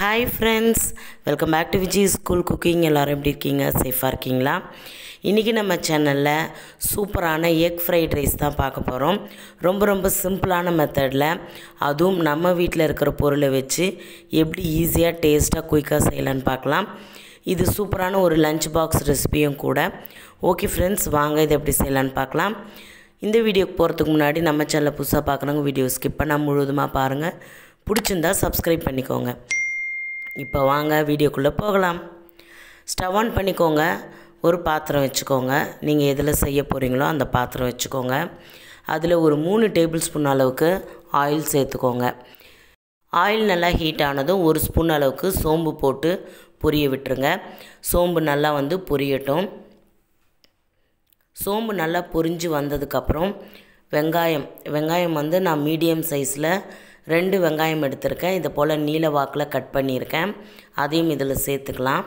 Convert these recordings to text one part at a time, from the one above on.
hi friends welcome back to Vijay school cooking எல்லோரும் எப்படி இருக்கீங்க சேஃபாக இருக்கீங்களா இன்றைக்கி நம்ம சேனலில் சூப்பரான எக் ஃப்ரைட் ரைஸ் தான் பார்க்க போகிறோம் ரொம்ப ரொம்ப சிம்பிளான மெத்தடில் அதுவும் நம்ம வீட்டில் இருக்கிற பொருளை வச்சு எப்படி ஈஸியாக டேஸ்ட்டாக குயிக்காக செய்யலான்னு பார்க்கலாம் இது சூப்பரான ஒரு லஞ்ச் பாக்ஸ் ரெசிபியும் கூட ஓகே ஃப்ரெண்ட்ஸ் வாங்க இதை எப்படி செய்யலான்னு பார்க்கலாம் இந்த வீடியோக்கு போகிறதுக்கு முன்னாடி நம்ம சேனலில் புதுசாக பார்க்குறவங்க வீடியோ ஸ்கிப் பண்ணால் முழுவதுமாக பாருங்கள் பிடிச்சிருந்தா சப்ஸ்கிரைப் பண்ணிக்கோங்க இப்போ வாங்க வீடியோக்குள்ளே போகலாம் ஸ்டவ் ஆன் பண்ணிக்கோங்க ஒரு பாத்திரம் வச்சுக்கோங்க நீங்கள் எதில் செய்ய போகிறீங்களோ அந்த பாத்திரம் வச்சுக்கோங்க அதில் ஒரு மூணு டேபிள் ஸ்பூன் அளவுக்கு ஆயில் சேர்த்துக்கோங்க ஆயில் நல்லா ஹீட் ஆனதும் ஒரு ஸ்பூன் அளவுக்கு சோம்பு போட்டு பொரிய விட்டுருங்க சோம்பு நல்லா வந்து பொரியட்டும் சோம்பு நல்லா பொரிஞ்சு வந்ததுக்கப்புறம் வெங்காயம் வெங்காயம் வந்து நான் மீடியம் சைஸில் ரெண்டு வெங்காயம் எடுத்திருக்கேன் இதை போல் நீல வாக்கில் கட் பண்ணியிருக்கேன் அதையும் இதில் சேர்த்துக்கலாம்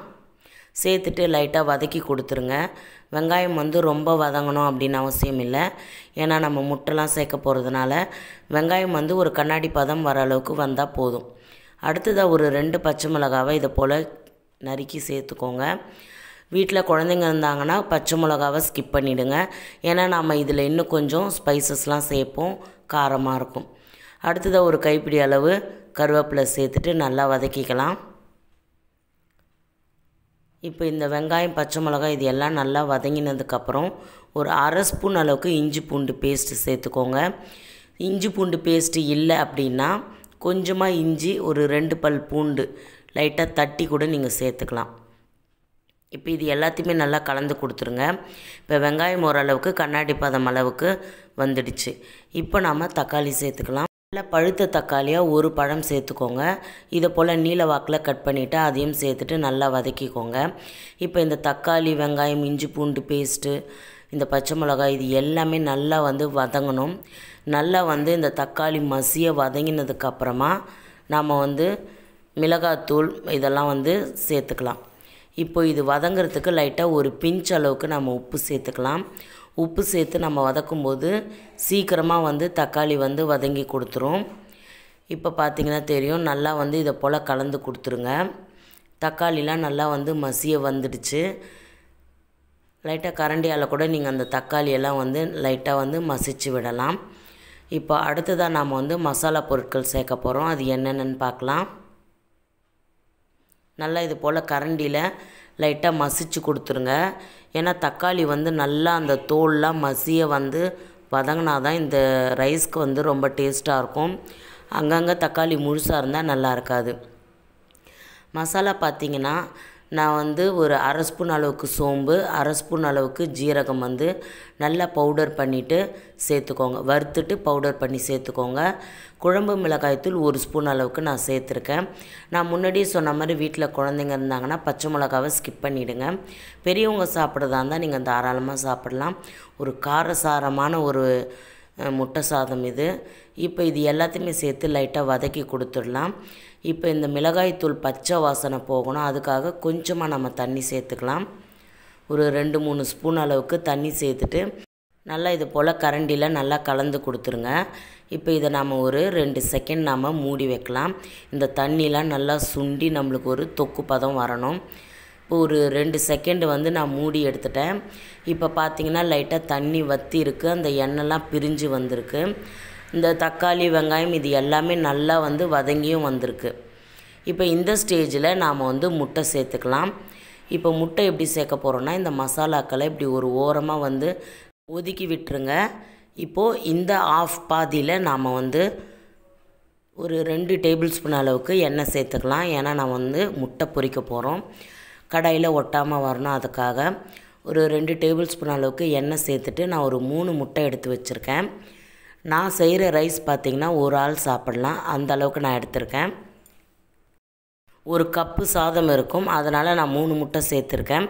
சேர்த்துட்டு லைட்டாக வதக்கி கொடுத்துருங்க வெங்காயம் வந்து ரொம்ப வதங்கணும் அப்படின்னு அவசியம் இல்லை ஏன்னா நம்ம முட்டெல்லாம் சேர்க்க போகிறதுனால வெங்காயம் வந்து ஒரு கண்ணாடி பதம் வர அளவுக்கு வந்தால் போதும் அடுத்ததாக ஒரு ரெண்டு பச்சை மிளகாவை இதை போல் நறுக்கி சேர்த்துக்கோங்க வீட்டில் குழந்தைங்க இருந்தாங்கன்னா பச்சை மிளகாவை ஸ்கிப் பண்ணிவிடுங்க ஏன்னா நம்ம இதில் இன்னும் கொஞ்சம் ஸ்பைசஸ்லாம் சேர்ப்போம் காரமாக இருக்கும் அடுத்ததாக ஒரு கைப்பிடி அளவு கருவேப்பிலை சேர்த்துட்டு நல்லா வதக்கிக்கலாம் இப்போ இந்த வெங்காயம் பச்சை மிளகாய் இது எல்லாம் நல்லா வதங்கினதுக்கப்புறம் ஒரு அரை ஸ்பூன் அளவுக்கு இஞ்சி பூண்டு பேஸ்ட்டு சேர்த்துக்கோங்க இஞ்சி பூண்டு பேஸ்ட்டு இல்லை அப்படின்னா கொஞ்சமாக இஞ்சி ஒரு ரெண்டு பல் பூண்டு லைட்டாக தட்டி கூட நீங்கள் சேர்த்துக்கலாம் இப்போ இது எல்லாத்தையுமே நல்லா கலந்து கொடுத்துருங்க இப்போ வெங்காயம் ஓரளவுக்கு கண்ணாடி பாதம் அளவுக்கு வந்துடுச்சு இப்போ நாம் தக்காளி சேர்த்துக்கலாம் நல்ல பழுத்த தக்காளியாக ஒரு பழம் சேர்த்துக்கோங்க இதை போல் நீல வாக்கில் கட் பண்ணிவிட்டு அதையும் சேர்த்துட்டு நல்லா வதக்கிக்கோங்க இப்போ இந்த தக்காளி வெங்காயம் இஞ்சி பூண்டு பேஸ்ட்டு இந்த பச்சை மிளகாய் இது எல்லாமே நல்லா வந்து வதங்கணும் நல்லா வந்து இந்த தக்காளி மசியை வதங்கினதுக்கப்புறமா நாம் வந்து மிளகாத்தூள் இதெல்லாம் வந்து சேர்த்துக்கலாம் இப்போ இது வதங்கிறதுக்கு லைட்டாக ஒரு பிஞ்ச் அளவுக்கு நம்ம உப்பு சேர்த்துக்கலாம் உப்பு சேர்த்து நம்ம வதக்கும்போது சீக்கிரமாக வந்து தக்காளி வந்து வதங்கி கொடுத்துரும் இப்போ பார்த்திங்கன்னா தெரியும் நல்லா வந்து இதை போல் கலந்து கொடுத்துருங்க தக்காளிலாம் நல்லா வந்து மசிய வந்துடுச்சு லைட்டாக கரண்டியால் கூட நீங்கள் அந்த தக்காளியெல்லாம் வந்து லைட்டாக வந்து மசிச்சு விடலாம் இப்போ அடுத்ததாக நாம் வந்து மசாலா பொருட்கள் சேர்க்க போகிறோம் அது என்னென்னு பார்க்கலாம் நல்லா இது போல் கரண்டியில் லைட்டாக மசிச்சு கொடுத்துருங்க ஏன்னா தக்காளி வந்து நல்லா அந்த தோல்லாம் மசிய வந்து வதங்கினா தான் இந்த ரைஸ்க்கு வந்து ரொம்ப டேஸ்ட்டாக இருக்கும் அங்கங்கே தக்காளி முழுசாக இருந்தால் நல்லா இருக்காது மசாலா பார்த்திங்கன்னா நான் வந்து ஒரு அரை ஸ்பூன் அளவுக்கு சோம்பு அரை ஸ்பூன் அளவுக்கு ஜீரகம் வந்து நல்லா பவுடர் பண்ணிவிட்டு சேர்த்துக்கோங்க வறுத்துட்டு பவுடர் பண்ணி சேர்த்துக்கோங்க குழம்பு மிளகாய்த்தூள் ஒரு ஸ்பூன் அளவுக்கு நான் சேர்த்துருக்கேன் நான் முன்னாடியே சொன்ன மாதிரி வீட்டில் குழந்தைங்க இருந்தாங்கன்னா பச்சை மிளகாவை ஸ்கிப் பண்ணிவிடுங்க பெரியவங்க சாப்பிட்றதா இருந்தால் நீங்கள் தாராளமாக சாப்பிடலாம் ஒரு காரசாரமான ஒரு முட்டை சாதம் இது இப்போ இது எல்லாத்தையுமே சேர்த்து லைட்டாக வதக்கி கொடுத்துடலாம் இப்போ இந்த மிளகாய்த்தூள் பச்சை வாசனை போகணும் அதுக்காக கொஞ்சமாக நம்ம தண்ணி சேர்த்துக்கலாம் ஒரு ரெண்டு மூணு ஸ்பூன் அளவுக்கு தண்ணி சேர்த்துட்டு நல்லா இது போல் கரண்டியில் நல்லா கலந்து கொடுத்துருங்க இப்போ இதை நாம் ஒரு ரெண்டு செகண்ட் நாம் மூடி வைக்கலாம் இந்த தண்ணிலாம் நல்லா சுண்டி நம்மளுக்கு ஒரு தொக்கு பதம் வரணும் ஒரு ரெண்டு செகண்டு வந்து நான் மூடி எடுத்துட்டேன் இப்போ பார்த்திங்கன்னா லைட்டாக தண்ணி வற்றி இருக்குது அந்த எண்ணெய்லாம் பிரிஞ்சு வந்திருக்கு இந்த தக்காளி வெங்காயம் இது எல்லாமே நல்லா வந்து வதங்கியும் வந்திருக்கு இப்போ இந்த ஸ்டேஜில் நாம் வந்து முட்டை சேர்த்துக்கலாம் இப்போ முட்டை எப்படி சேர்க்க போகிறோன்னா இந்த மசாலாக்களை இப்படி ஒரு ஓரமாக வந்து ஒதுக்கி விட்டுருங்க இப்போது இந்த ஆஃப் பாதியில் நாம் வந்து ஒரு ரெண்டு டேபிள் ஸ்பூன் அளவுக்கு எண்ணெய் சேர்த்துக்கலாம் ஏன்னா நான் வந்து முட்டை பொறிக்க போகிறோம் கடாயில் ஒட்டாமல் வரணும் அதுக்காக ஒரு ரெண்டு டேபிள் ஸ்பூன் அளவுக்கு எண்ணெய் சேர்த்துட்டு நான் ஒரு மூணு முட்டை எடுத்து வச்சுருக்கேன் நான் செய்கிற ரைஸ் பார்த்திங்கன்னா ஒரு ஆள் சாப்பிட்லாம் அந்த அளவுக்கு நான் எடுத்திருக்கேன் ஒரு கப்பு சாதம் இருக்கும் அதனால் நான் மூணு முட்டை சேர்த்துருக்கேன்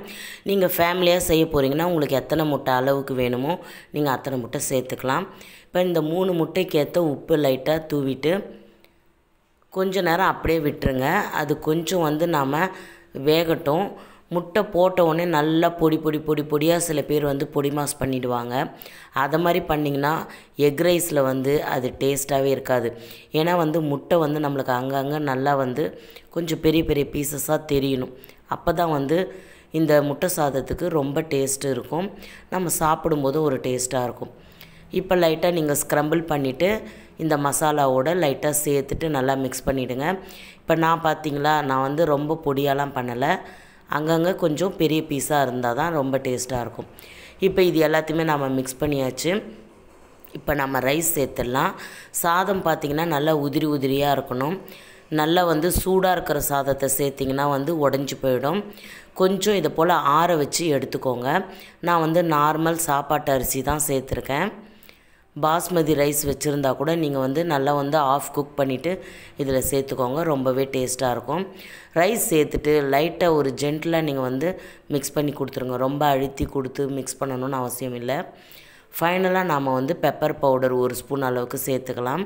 நீங்கள் ஃபேமிலியாக செய்ய போகிறீங்கன்னா உங்களுக்கு எத்தனை முட்டை அளவுக்கு வேணுமோ நீங்கள் அத்தனை முட்டை சேர்த்துக்கலாம் இப்போ இந்த மூணு முட்டைக்கேற்ற உப்பு லைட்டாக தூவிட்டு கொஞ்ச நேரம் அப்படியே விட்டுருங்க அது கொஞ்சம் வந்து நாம் வேகட்டும் முட்டை போட்ட உடனே நல்லா பொடி பொடி பொடி பொடியாக சில பேர் வந்து பொடி மாஸ் பண்ணிவிடுவாங்க அதை மாதிரி பண்ணிங்கன்னா எக் ரைஸில் வந்து அது டேஸ்ட்டாகவே இருக்காது ஏன்னா வந்து முட்டை வந்து நம்மளுக்கு அங்கங்கே நல்லா வந்து கொஞ்சம் பெரிய பெரிய பீசஸாக தெரியணும் அப்போ தான் வந்து இந்த முட்டை சாதத்துக்கு ரொம்ப டேஸ்ட்டு இருக்கும் நம்ம சாப்பிடும்போது ஒரு டேஸ்ட்டாக இருக்கும் இப்போ லைட்டாக நீங்கள் ஸ்க்ரம்பிள் பண்ணிவிட்டு இந்த மசாலாவோட லைட்டாக சேர்த்துட்டு நல்லா மிக்ஸ் பண்ணிவிடுங்க இப்போ நான் பார்த்திங்களா நான் வந்து ரொம்ப பொடியாலாம் பண்ணலை அங்கங்கே கொஞ்சம் பெரிய பீஸாக இருந்தால் தான் ரொம்ப டேஸ்ட்டாக இருக்கும் இப்போ இது எல்லாத்தையுமே நம்ம மிக்ஸ் பண்ணியாச்சு இப்போ நம்ம ரைஸ் சேர்த்துடலாம் சாதம் பார்த்திங்கன்னா நல்லா உதிரி உதிரியாக இருக்கணும் நல்லா வந்து சூடாக இருக்கிற சாதத்தை சேர்த்திங்கன்னா வந்து உடஞ்சி போயிடும் கொஞ்சம் இதை போல் ஆற வச்சு எடுத்துக்கோங்க நான் வந்து நார்மல் சாப்பாட்டு அரிசி தான் சேர்த்துருக்கேன் பாஸ்மதி ரைஸ் வச்சுருந்தா கூட நீங்கள் வந்து நல்லா வந்து ஆஃப் குக் பண்ணிவிட்டு இதில் சேர்த்துக்கோங்க ரொம்பவே டேஸ்ட்டாக இருக்கும் ரைஸ் சேர்த்துட்டு லைட்டாக ஒரு ஜென்டிலாக நீங்கள் வந்து மிக்ஸ் பண்ணி கொடுத்துருங்க ரொம்ப அழுத்தி கொடுத்து மிக்ஸ் பண்ணணும்னு அவசியம் இல்லை ஃபைனலாக நாம் வந்து பெப்பர் பவுடர் ஒரு ஸ்பூன் அளவுக்கு சேர்த்துக்கலாம்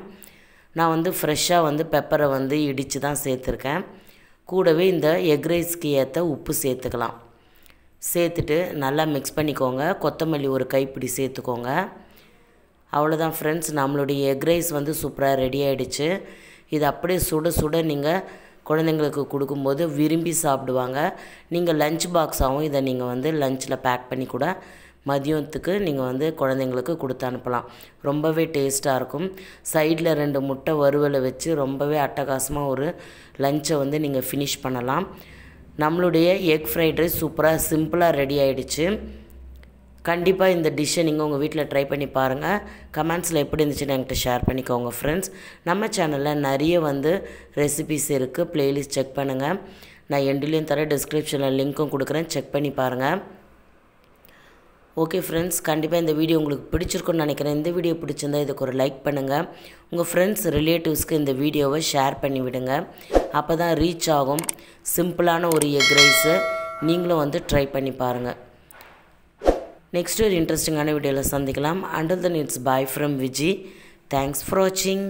நான் வந்து ஃப்ரெஷ்ஷாக வந்து பெப்பரை வந்து இடித்து தான் சேர்த்துருக்கேன் கூடவே இந்த எக் ரைஸ்க்கு ஏற்ற உப்பு சேர்த்துக்கலாம் சேர்த்துட்டு நல்லா மிக்ஸ் பண்ணிக்கோங்க கொத்தமல்லி ஒரு கைப்பிடி சேர்த்துக்கோங்க அவ்வளோதான் ஃப்ரெண்ட்ஸ் நம்மளுடைய எக் ரைஸ் வந்து சூப்பராக ரெடி ஆகிடுச்சு இது அப்படியே சுட சுட நீங்கள் குழந்தைங்களுக்கு கொடுக்கும்போது விரும்பி சாப்பிடுவாங்க நீங்கள் லஞ்ச் பாக்ஸாகவும் இதை நீங்கள் வந்து லஞ்சில் பேக் பண்ணி கூட மதியத்துக்கு நீங்கள் வந்து குழந்தைங்களுக்கு கொடுத்து அனுப்பலாம் ரொம்பவே டேஸ்ட்டாக இருக்கும் சைடில் ரெண்டு முட்டை வறுவலை வச்சு ரொம்பவே அட்டகாசமாக ஒரு லஞ்சை வந்து நீங்கள் ஃபினிஷ் பண்ணலாம் நம்மளுடைய எக் ஃப்ரைட் ரைஸ் சூப்பராக சிம்பிளாக ரெடி ஆகிடுச்சு கண்டிப்பாக இந்த டிஷ்ஷை நீங்கள் உங்கள் வீட்டில் ட்ரை பண்ணி பாருங்கள் கமெண்ட்ஸில் எப்படி இருந்துச்சுன்னு என்கிட்ட ஷேர் பண்ணிக்கோங்க ஃப்ரெண்ட்ஸ் நம்ம சேனலில் நிறைய வந்து ரெசிபிஸ் இருக்குது ப்ளேலிஸ்ட் செக் பண்ணுங்கள் நான் எண்டிலையும் தர டிஸ்கிரிப்ஷனில் லிங்க்கும் கொடுக்குறேன் செக் பண்ணி பாருங்கள் ஓகே ஃப்ரெண்ட்ஸ் கண்டிப்பாக இந்த வீடியோ உங்களுக்கு பிடிச்சிருக்குன்னு நினைக்கிறேன் இந்த வீடியோ பிடிச்சிருந்தா இதுக்கு ஒரு லைக் பண்ணுங்கள் உங்கள் ஃப்ரெண்ட்ஸ் ரிலேட்டிவ்ஸ்க்கு இந்த வீடியோவை ஷேர் பண்ணி விடுங்க அப்போ தான் ரீச் ஆகும் சிம்பிளான ஒரு எக் ரைஸு நீங்களும் வந்து ட்ரை பண்ணி பாருங்கள் நெக்ஸ்ட் ஒரு இன்ட்ரெஸ்டிங்கான வீடியோவில் சந்திக்கலாம் until then it's bye from Viji thanks for வாட்சிங்